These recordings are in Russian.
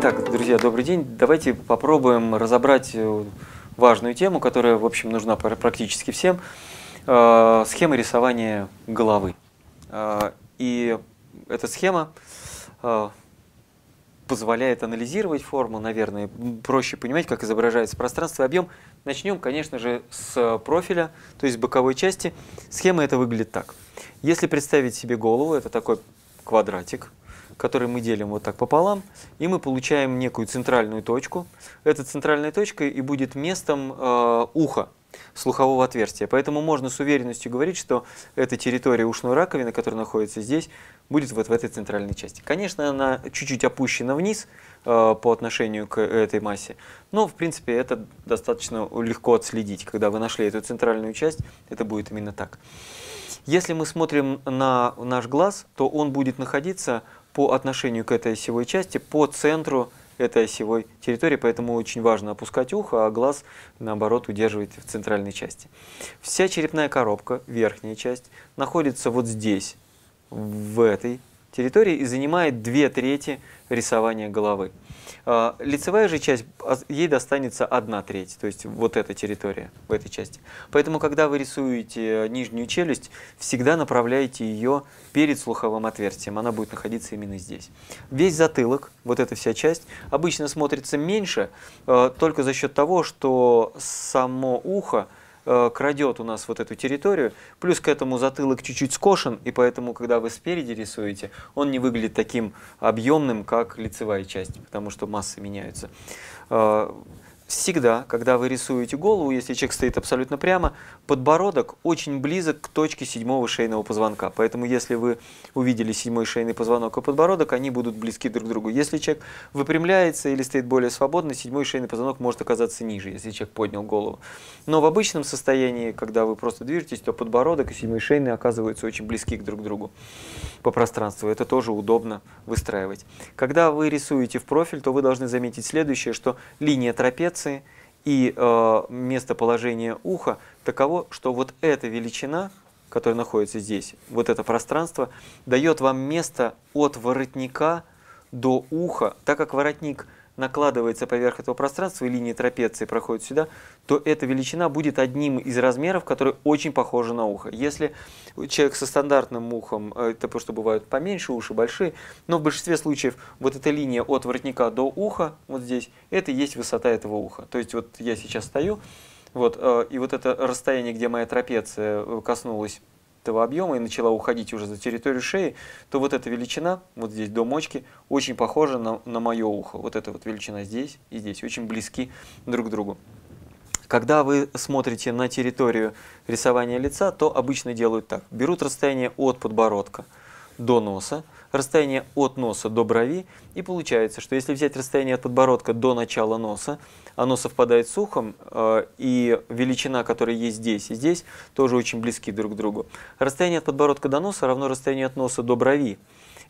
Итак, друзья, добрый день. Давайте попробуем разобрать э, важную тему, которая, в общем, нужна практически всем. Э, схема рисования головы. Э, и эта схема позволяет анализировать форму, наверное, проще понимать, как изображается пространство и объем. Начнем, конечно же, с профиля, то есть боковой части. Схема это выглядит так. Если представить себе голову, это такой квадратик, который мы делим вот так пополам, и мы получаем некую центральную точку. Эта центральная точка и будет местом э, уха слухового отверстия. Поэтому можно с уверенностью говорить, что эта территория ушной раковины, которая находится здесь, будет вот в этой центральной части. Конечно, она чуть-чуть опущена вниз э, по отношению к этой массе, но, в принципе, это достаточно легко отследить. Когда вы нашли эту центральную часть, это будет именно так. Если мы смотрим на наш глаз, то он будет находиться по отношению к этой осевой части, по центру этой осевой территории, поэтому очень важно опускать ухо, а глаз, наоборот, удерживать в центральной части. Вся черепная коробка, верхняя часть, находится вот здесь, в этой территории и занимает две трети рисования головы. А, лицевая же часть, а, ей достанется одна треть, то есть вот эта территория в этой части. Поэтому, когда вы рисуете э, нижнюю челюсть, всегда направляйте ее перед слуховым отверстием, она будет находиться именно здесь. Весь затылок, вот эта вся часть, обычно смотрится меньше, э, только за счет того, что само ухо Э, крадет у нас вот эту территорию. Плюс к этому затылок чуть-чуть скошен, и поэтому, когда вы спереди рисуете, он не выглядит таким объемным, как лицевая часть, потому что массы меняются. Э, всегда, когда вы рисуете голову, если человек стоит абсолютно прямо, подбородок очень близок к точке седьмого шейного позвонка. Поэтому если вы увидели седьмой шейный позвонок и подбородок, они будут близки друг к другу. Если человек выпрямляется или стоит более свободно, седьмой шейный позвонок может оказаться ниже, если человек поднял голову. Но в обычном состоянии, когда вы просто движетесь, то подбородок и седьмой шейный оказываются очень близки к друг другу по пространству. Это тоже удобно выстраивать. Когда вы рисуете в профиль, то вы должны заметить следующее, что линия трапеции проекции и э, местоположение уха таково, что вот эта величина, которая находится здесь, вот это пространство, дает вам место от воротника до уха, так как воротник – накладывается поверх этого пространства, и линии трапеции проходят сюда, то эта величина будет одним из размеров, который очень похож на ухо. Если человек со стандартным ухом, э, это просто бывают поменьше уши, большие, но в большинстве случаев вот эта линия от воротника до уха, вот здесь, это и есть высота этого уха. То есть вот я сейчас стою, вот, э, и вот это расстояние, где моя трапеция э, коснулась этого объема и начала уходить уже за территорию шеи, то вот эта величина, вот здесь до мочки, очень похожа на, на мое ухо. Вот эта вот величина здесь и здесь, очень близки друг к другу. Когда вы смотрите на территорию рисования лица, то обычно делают так. Берут расстояние от подбородка – до носа, расстояние от носа до брови. И получается, что если взять расстояние от подбородка до начала носа, оно совпадает с ухом, э, и величина, которая есть здесь и здесь, тоже очень близки друг к другу. Расстояние от подбородка до носа равно расстоянию от носа до брови.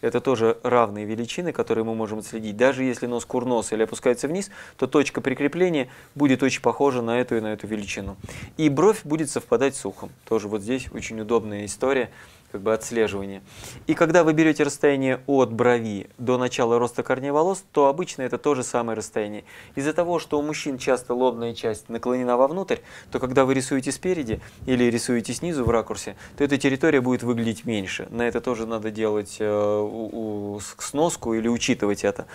Это тоже равные величины, которые мы можем отследить. Даже если нос курнос или опускается вниз, то точка прикрепления будет очень похожа на эту и на эту величину. И бровь будет совпадать с ухом. Тоже вот здесь очень удобная история как бы отслеживание И когда вы берете расстояние от брови до начала роста корней волос, то обычно это то же самое расстояние. Из-за того, что у мужчин часто лобная часть наклонена вовнутрь, то когда вы рисуете спереди или рисуете снизу в ракурсе, то эта территория будет выглядеть меньше. На это тоже надо делать э, у, у, сноску или учитывать это.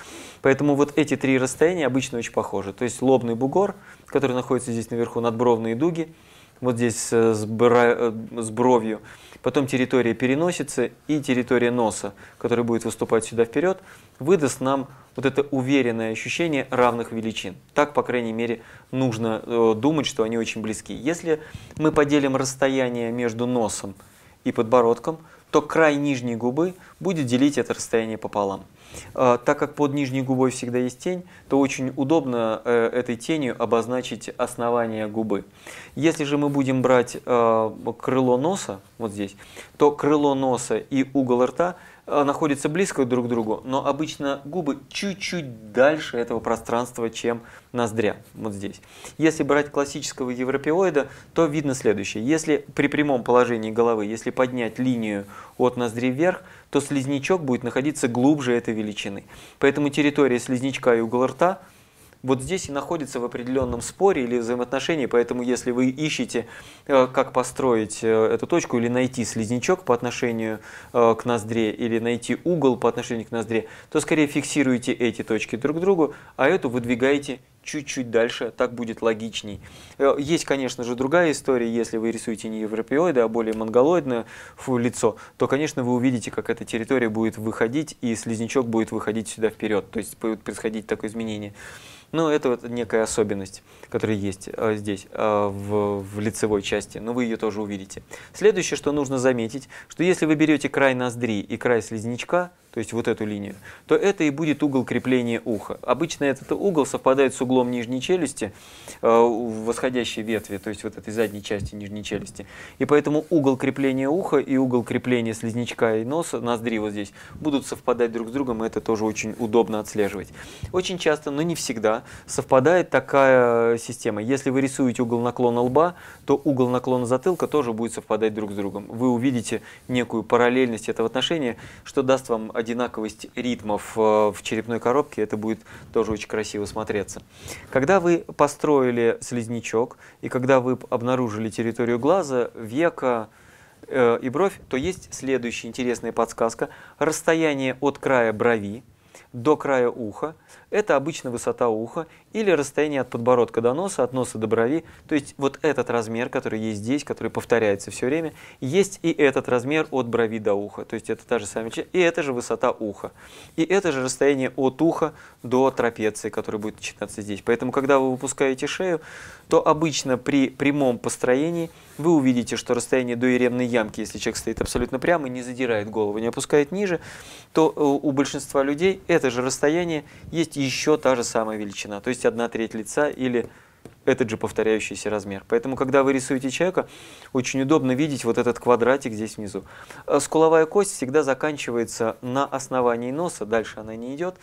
Поэтому вот эти три расстояния обычно очень похожи. То есть лобный бугор, который находится здесь наверху, надбровные дуги, вот здесь с, бра... Э, с бровью, потом территория переносится и территория носа, который будет выступать сюда вперед, выдаст нам вот это уверенное ощущение равных величин. Так, по крайней мере, нужно э, думать, что они очень близки. Если мы поделим расстояние между носом и подбородком, то край нижней губы будет делить это расстояние пополам. А, так как под нижней губой всегда есть тень, то очень удобно э, этой тенью обозначить основание губы. Если же мы будем брать а, крыло носа, вот здесь, то крыло носа и угол рта – Э, находятся близко друг к другу, но обычно губы чуть-чуть дальше этого пространства, чем ноздря, вот здесь. Если брать классического европеоида, то видно следующее. Если при прямом положении головы, если поднять линию от ноздри вверх, то слизнячок будет находиться глубже этой величины. Поэтому территория слизнячка и угол рта – вот здесь и находится в определенном споре или взаимоотношении, поэтому если вы ищете, э, как построить э, эту точку или найти слизнячок по отношению э, к ноздре или найти угол по отношению к ноздре, то скорее фиксируйте эти точки друг к другу, а эту выдвигаете чуть-чуть дальше, так будет логичней. Э, есть, конечно же, другая история, если вы рисуете не европеоиды, а более монголоидное фу, лицо, то, конечно, вы увидите, как эта территория будет выходить, и слизнячок будет выходить сюда вперед, то есть будет происходить такое изменение. Но это вот некая особенность, которая есть э, здесь, э, в, в лицевой части, но вы ее тоже увидите. Следующее, что нужно заметить, что если вы берете край ноздри и край слизнячка, то есть вот эту линию, то это и будет угол крепления уха. Обычно этот угол совпадает с углом нижней челюсти, э, восходящей ветви, то есть вот этой задней части нижней челюсти. И поэтому угол крепления уха и угол крепления слизнячка и носа, ноздри вот здесь, будут совпадать друг с другом, и это тоже очень удобно отслеживать. Очень часто, но не всегда, совпадает такая система. Если вы рисуете угол наклона лба, то угол наклона затылка тоже будет совпадать друг с другом. Вы увидите некую параллельность этого отношения, что даст вам одинаковость ритмов э, в черепной коробке, это будет тоже очень красиво смотреться. Когда вы построили слизнячок и когда вы обнаружили территорию глаза, века э, и бровь, то есть следующая интересная подсказка. Расстояние от края брови до края уха. Это обычно высота уха или расстояние от подбородка до носа, от носа до брови. То есть вот этот размер, который есть здесь, который повторяется все время, есть и этот размер от брови до уха. То есть это та же самая часть, и это же высота уха. И это же расстояние от уха до трапеции, которая будет начинаться здесь. Поэтому, когда вы выпускаете шею, то обычно при прямом построении вы увидите, что расстояние до иремной ямки, если человек стоит абсолютно прямо, не задирает голову, не опускает ниже, то э, у большинства людей это же расстояние есть еще та же самая величина, то есть одна треть лица или этот же повторяющийся размер. Поэтому, когда вы рисуете человека, очень удобно видеть вот этот квадратик здесь внизу. Э, скуловая кость всегда заканчивается на основании носа, дальше она не идет.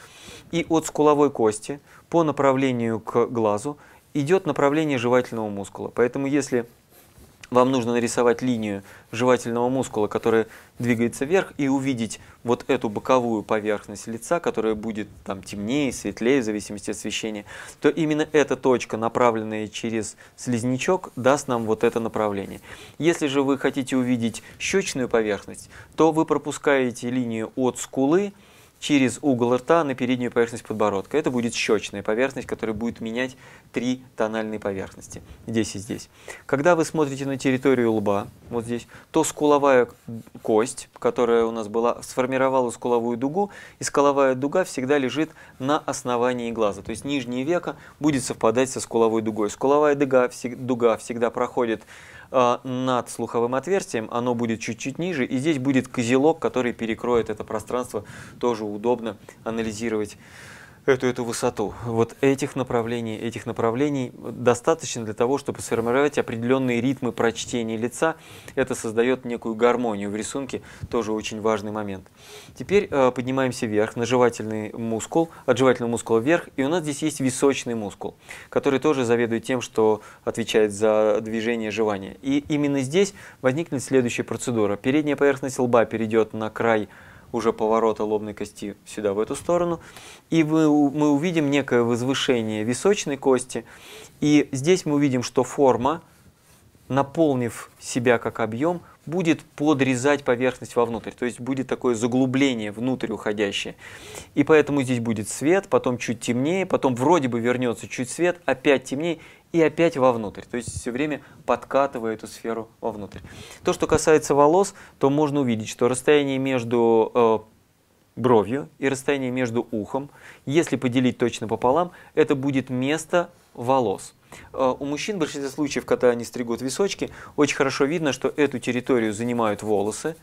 И от скуловой кости по направлению к глазу идет направление жевательного мускула. Поэтому, если вам нужно нарисовать линию жевательного мускула, которая двигается вверх, и увидеть вот эту боковую поверхность лица, которая будет там темнее, светлее, в зависимости от освещения, то именно эта точка, направленная через слизнячок, даст нам вот это направление. Если же вы хотите увидеть щечную поверхность, то вы пропускаете линию от скулы, через угол рта на переднюю поверхность подбородка. Это будет щечная поверхность, которая будет менять три тональные поверхности, здесь и здесь. Когда вы смотрите на территорию лба, вот здесь, то скуловая кость, которая у нас была, сформировала скуловую дугу, и скуловая дуга всегда лежит на основании глаза, то есть нижнее веко будет совпадать со скуловой дугой. Скуловая дуга, дуга всегда проходит а, над слуховым отверстием, оно будет чуть-чуть ниже, и здесь будет козелок, который перекроет это пространство тоже удобно анализировать эту, эту высоту. Вот этих направлений, этих направлений достаточно для того, чтобы сформировать определенные ритмы прочтения лица. Это создает некую гармонию в рисунке, тоже очень важный момент. Теперь э, поднимаемся вверх на жевательный мускул, от жевательного мускула вверх, и у нас здесь есть височный мускул, который тоже заведует тем, что отвечает за движение жевания. И именно здесь возникнет следующая процедура. Передняя поверхность лба перейдет на край уже поворота лобной кости сюда, в эту сторону. И мы, мы увидим некое возвышение височной кости. И здесь мы увидим, что форма, наполнив себя как объем, будет подрезать поверхность вовнутрь, то есть будет такое заглубление внутрь уходящее. И поэтому здесь будет свет, потом чуть темнее, потом вроде бы вернется чуть свет, опять темнее и опять вовнутрь. То есть все время подкатывая эту сферу вовнутрь. То, что касается волос, то можно увидеть, что расстояние между э, бровью и расстояние между ухом, если поделить точно пополам, это будет место волос. Э, у мужчин в большинстве случаев, когда они стригут височки, очень хорошо видно, что эту территорию занимают волосы,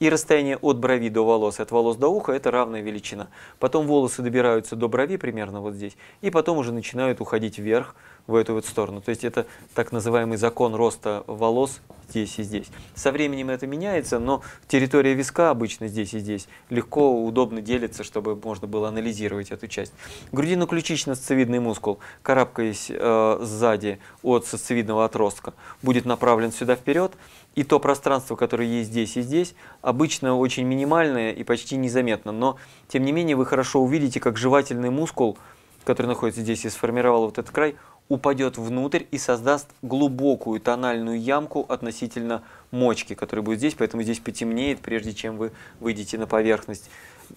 и расстояние от брови до волос, от волос до уха – это равная величина. Потом волосы добираются до брови примерно вот здесь, и потом уже начинают уходить вверх в эту вот сторону. То есть это так называемый закон роста волос здесь и здесь. Со временем это меняется, но территория виска обычно здесь и здесь легко, удобно делится, чтобы можно было анализировать эту часть. Грудино-ключично-сцевидный мускул, карабкаясь э, сзади от сосцевидного отростка будет направлен сюда вперед, и то пространство, которое есть здесь и здесь, обычно очень минимальное и почти незаметно, но тем не менее вы хорошо увидите, как жевательный мускул, который находится здесь и сформировал вот этот край, упадет внутрь и создаст глубокую тональную ямку относительно мочки, которая будет здесь, поэтому здесь потемнеет, прежде чем вы выйдете на поверхность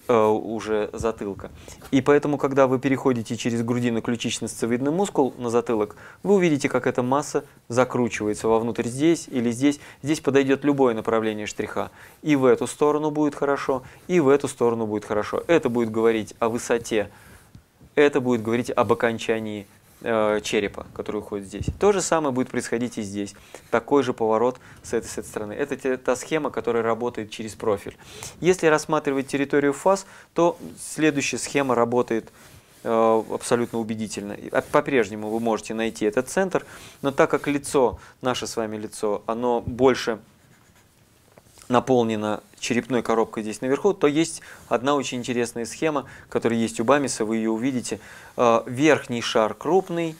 э, уже затылка. И поэтому, когда вы переходите через грудино-ключично-сцевидный мускул на затылок, вы увидите, как эта масса закручивается вовнутрь здесь или здесь. Здесь подойдет любое направление штриха. И в эту сторону будет хорошо, и в эту сторону будет хорошо. Это будет говорить о высоте, это будет говорить об окончании Э, черепа, который уходит здесь. То же самое будет происходить и здесь. Такой же поворот с этой, с этой стороны. Это те, та схема, которая работает через профиль. Если рассматривать территорию фаз, то следующая схема работает э, абсолютно убедительно. А, по-прежнему вы можете найти этот центр, но так как лицо, наше с вами лицо, оно больше наполнена черепной коробкой здесь наверху, то есть одна очень интересная схема, которая есть у Бамиса, вы ее увидите. А, верхний шар крупный,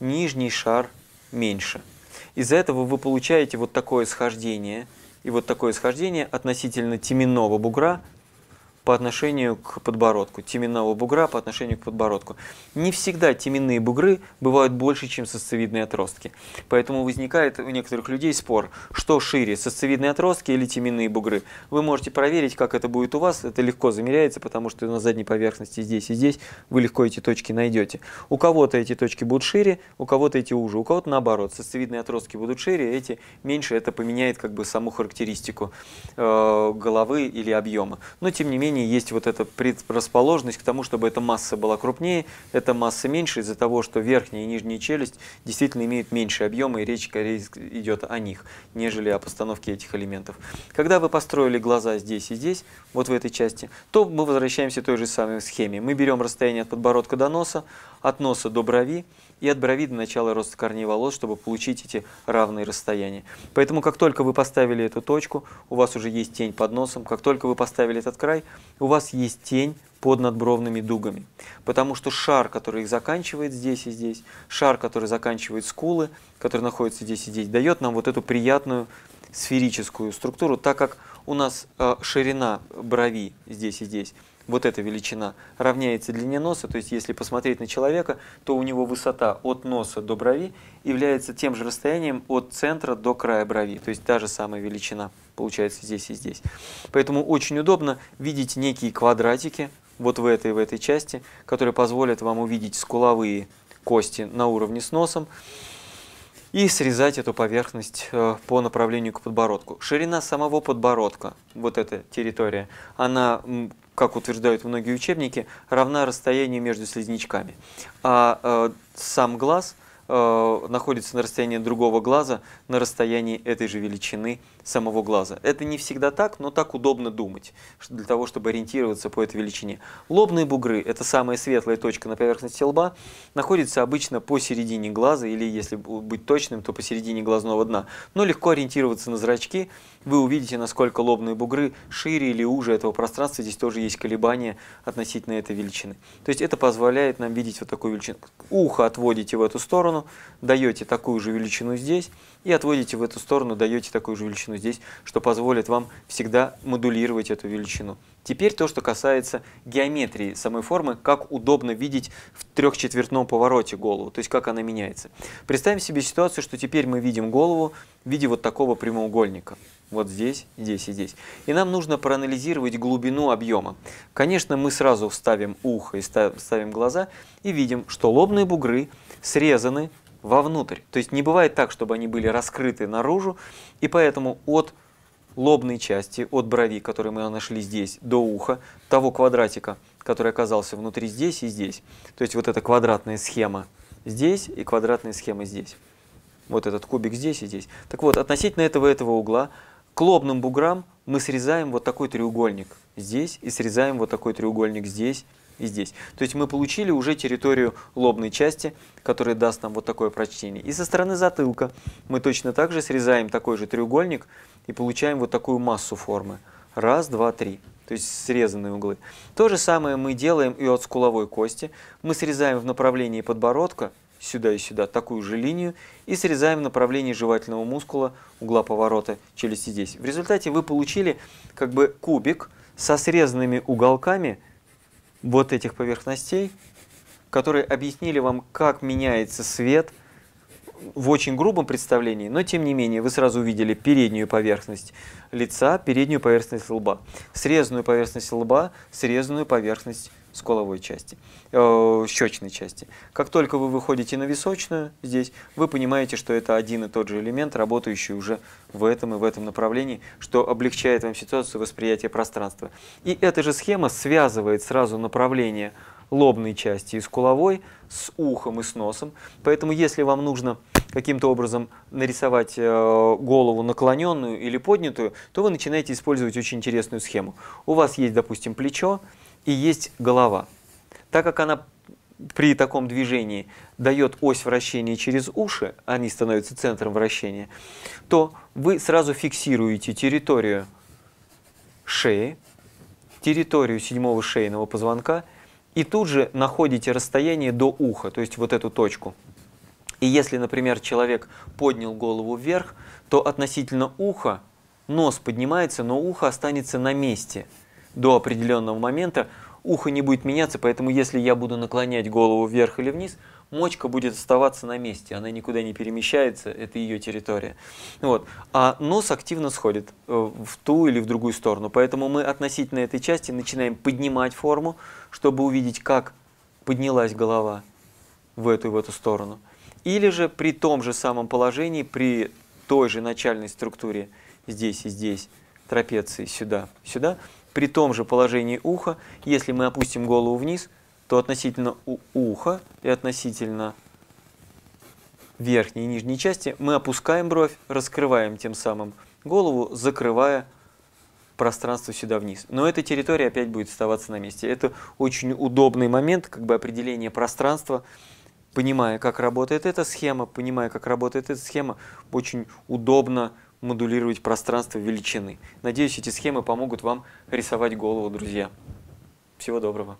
нижний шар меньше. Из-за этого вы получаете вот такое схождение, и вот такое схождение относительно теменного бугра – по отношению к подбородку, теменного бугра по отношению к подбородку. Не всегда теменные бугры бывают больше, чем сосцевидные отростки. Поэтому возникает у некоторых людей спор, что шире, сосцевидные отростки или теменные бугры. Вы можете проверить, как это будет у вас, это легко замеряется, потому что на задней поверхности здесь и здесь вы легко эти точки найдете. У кого-то эти точки будут шире, у кого-то эти уже, у кого-то наоборот, сосцевидные отростки будут шире, эти меньше, это поменяет как бы саму характеристику э, головы или объема. Но тем не менее, рождения есть вот эта предрасположенность к тому, чтобы эта масса была крупнее, эта масса меньше из-за того, что верхняя и нижняя челюсть действительно имеют меньшие объемы, и речь идет о них, нежели о постановке этих элементов. Когда вы построили глаза здесь и здесь, вот в этой части, то мы возвращаемся к той же самой схеме. Мы берем расстояние от подбородка до носа, от носа до брови, и от брови до начала роста корней волос, чтобы получить эти равные расстояния. Поэтому как только вы поставили эту точку, у вас уже есть тень под носом, как только вы поставили этот край, у вас есть тень под надбровными дугами. Потому что шар, который их заканчивает здесь и здесь, шар, который заканчивает скулы, который находится здесь и здесь, дает нам вот эту приятную сферическую структуру, так как у нас э, ширина брови здесь и здесь вот эта величина, равняется длине носа, то есть если посмотреть на человека, то у него высота от носа до брови является тем же расстоянием от центра до края брови, то есть та же самая величина получается здесь и здесь. Поэтому очень удобно видеть некие квадратики вот в этой в этой части, которые позволят вам увидеть скуловые кости на уровне с носом и срезать эту поверхность э, по направлению к подбородку. Ширина самого подбородка, вот эта территория, она как утверждают многие учебники, равна расстоянию между слизнячками. А э, сам глаз э, находится на расстоянии другого глаза на расстоянии этой же величины – самого глаза. Это не всегда так, но так удобно думать, для того, чтобы ориентироваться по этой величине. Лобные бугры, это самая светлая точка на поверхности лба, находится обычно посередине глаза, или если быть точным, то посередине глазного дна. Но легко ориентироваться на зрачки, вы увидите, насколько лобные бугры шире или уже этого пространства, здесь тоже есть колебания относительно этой величины. То есть это позволяет нам видеть вот такую величину. Ухо отводите в эту сторону, даете такую же величину здесь, и отводите в эту сторону, даете такую же величину величину здесь, что позволит вам всегда модулировать эту величину. Теперь то, что касается геометрии самой формы, как удобно видеть в трехчетвертном повороте голову, то есть как она меняется. Представим себе ситуацию, что теперь мы видим голову в виде вот такого прямоугольника. Вот здесь, здесь и здесь. И нам нужно проанализировать глубину объема. Конечно, мы сразу вставим ухо и ставим глаза и видим, что лобные бугры срезаны вовнутрь. То есть не бывает так, чтобы они были раскрыты наружу, и поэтому от лобной части, от брови, которую мы нашли здесь, до уха, того квадратика, который оказался внутри здесь и здесь. То есть вот эта квадратная схема здесь и квадратная схема здесь. Вот этот кубик здесь и здесь. Так вот, относительно этого этого угла к лобным буграм мы срезаем вот такой треугольник здесь и срезаем вот такой треугольник здесь и здесь. То есть мы получили уже территорию лобной части, которая даст нам вот такое прочтение. И со стороны затылка мы точно так же срезаем такой же треугольник и получаем вот такую массу формы. Раз, два, три. То есть срезанные углы. То же самое мы делаем и от скуловой кости. Мы срезаем в направлении подбородка, сюда и сюда, такую же линию, и срезаем в направлении жевательного мускула, угла поворота челюсти здесь. В результате вы получили как бы кубик со срезанными уголками – вот этих поверхностей, которые объяснили вам, как меняется свет в очень грубом представлении, но тем не менее вы сразу увидели переднюю поверхность лица, переднюю поверхность лба, срезанную поверхность лба, срезанную поверхность скуловой части, э, щечной части. Как только вы выходите на височную здесь, вы понимаете, что это один и тот же элемент, работающий уже в этом и в этом направлении, что облегчает вам ситуацию восприятия пространства. И эта же схема связывает сразу направление лобной части и скуловой с ухом и с носом. Поэтому если вам нужно каким-то образом нарисовать э, голову наклоненную или поднятую, то вы начинаете использовать очень интересную схему. У вас есть, допустим, плечо, и есть голова. Так как она при таком движении дает ось вращения через уши, они становятся центром вращения, то вы сразу фиксируете территорию шеи, территорию седьмого шейного позвонка и тут же находите расстояние до уха, то есть вот эту точку. И если, например, человек поднял голову вверх, то относительно уха нос поднимается, но ухо останется на месте – до определенного момента, ухо не будет меняться, поэтому если я буду наклонять голову вверх или вниз, мочка будет оставаться на месте, она никуда не перемещается, это ее территория. Вот. А нос активно сходит э, в ту или в другую сторону, поэтому мы относительно этой части начинаем поднимать форму, чтобы увидеть, как поднялась голова в эту и в эту сторону. Или же при том же самом положении, при той же начальной структуре здесь и здесь, трапеции сюда, сюда, при том же положении уха, если мы опустим голову вниз, то относительно уха и относительно верхней и нижней части мы опускаем бровь, раскрываем тем самым голову, закрывая пространство сюда вниз. Но эта территория опять будет оставаться на месте. Это очень удобный момент как бы определения пространства, понимая, как работает эта схема, понимая, как работает эта схема, очень удобно модулировать пространство величины. Надеюсь, эти схемы помогут вам рисовать голову, друзья. Всего доброго.